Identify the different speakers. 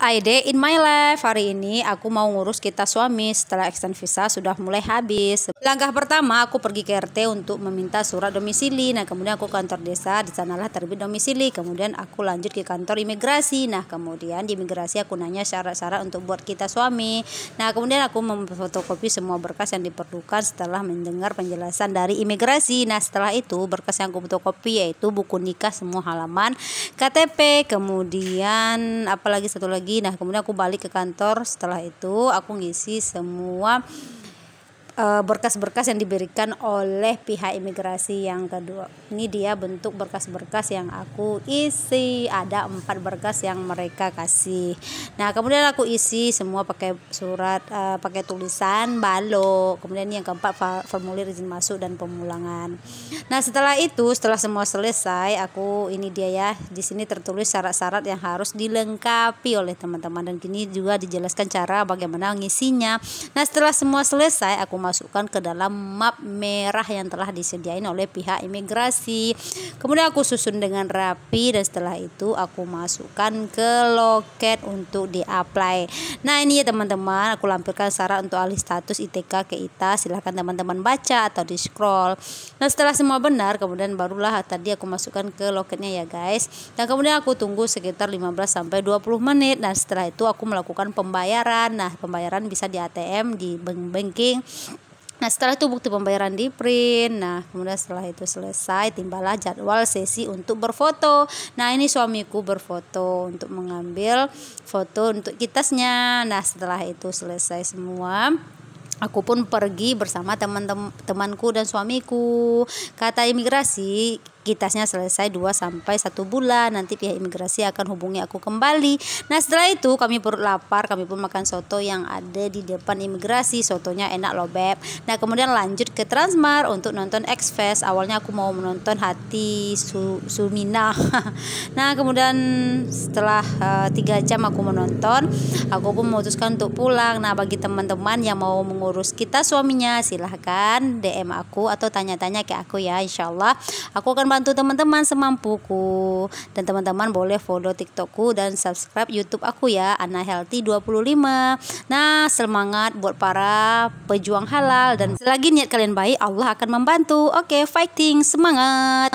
Speaker 1: ID in my life Hari ini aku mau ngurus kita suami setelah extend visa sudah mulai habis Langkah pertama aku pergi ke RT untuk meminta surat domisili Nah kemudian aku kantor desa di sanalah terbit domisili Kemudian aku lanjut ke kantor imigrasi Nah kemudian di imigrasi aku nanya syarat-syarat untuk buat kita suami Nah kemudian aku memfotokopi semua berkas yang diperlukan setelah mendengar penjelasan dari imigrasi Nah setelah itu berkas yang aku fotokopi yaitu buku nikah semua halaman KTP Kemudian apalagi satu lagi lagi nah kemudian aku balik ke kantor setelah itu aku ngisi semua Eh, berkas-berkas yang diberikan oleh pihak imigrasi yang kedua. Ini dia bentuk berkas-berkas yang aku isi. Ada empat berkas yang mereka kasih. Nah, kemudian aku isi semua pakai surat, uh, pakai tulisan balok. Kemudian ini yang keempat formulir izin masuk dan pemulangan. Nah, setelah itu, setelah semua selesai, aku ini dia ya. Di sini tertulis syarat-syarat yang harus dilengkapi oleh teman-teman dan kini juga dijelaskan cara bagaimana ngisinya. Nah, setelah semua selesai, aku masukkan ke dalam map merah yang telah disediain oleh pihak imigrasi kemudian aku susun dengan rapi dan setelah itu aku masukkan ke loket untuk di apply nah ini ya teman-teman aku lampirkan syarat untuk alih status ITK ke ITA silahkan teman-teman baca atau di scroll nah setelah semua benar kemudian barulah tadi aku masukkan ke loketnya ya guys dan kemudian aku tunggu sekitar 15 sampai 20 menit dan setelah itu aku melakukan pembayaran nah pembayaran bisa di ATM di bank banking Nah setelah itu bukti pembayaran di print. Nah kemudian setelah itu selesai Timbalah jadwal sesi untuk berfoto. Nah ini suamiku berfoto untuk mengambil foto untuk kitasnya. Nah setelah itu selesai semua Aku pun pergi bersama teman-temanku dan suamiku. Kata imigrasi, kitasnya selesai 2 sampai 1 bulan. Nanti pihak imigrasi akan hubungi aku kembali. Nah, setelah itu kami perut lapar, kami pun makan soto yang ada di depan imigrasi. Sotonya enak loh, Beb. Nah, kemudian lanjut ke Transmart untuk nonton X Fest. Awalnya aku mau menonton Hati Su Sumina. nah, kemudian setelah eh, tiga 3 jam aku menonton, aku pun memutuskan untuk pulang. Nah, bagi teman-teman yang mau mengurus kita suaminya, silahkan DM aku atau tanya-tanya ke aku ya. Insyaallah aku akan bantu teman-teman semampuku. Dan teman-teman boleh follow TikTokku dan subscribe YouTube aku ya, Anna Healthy 25. Nah, semangat buat para pejuang halal dan selagi niat kalian baik, Allah akan membantu. Oke, okay, fighting, semangat.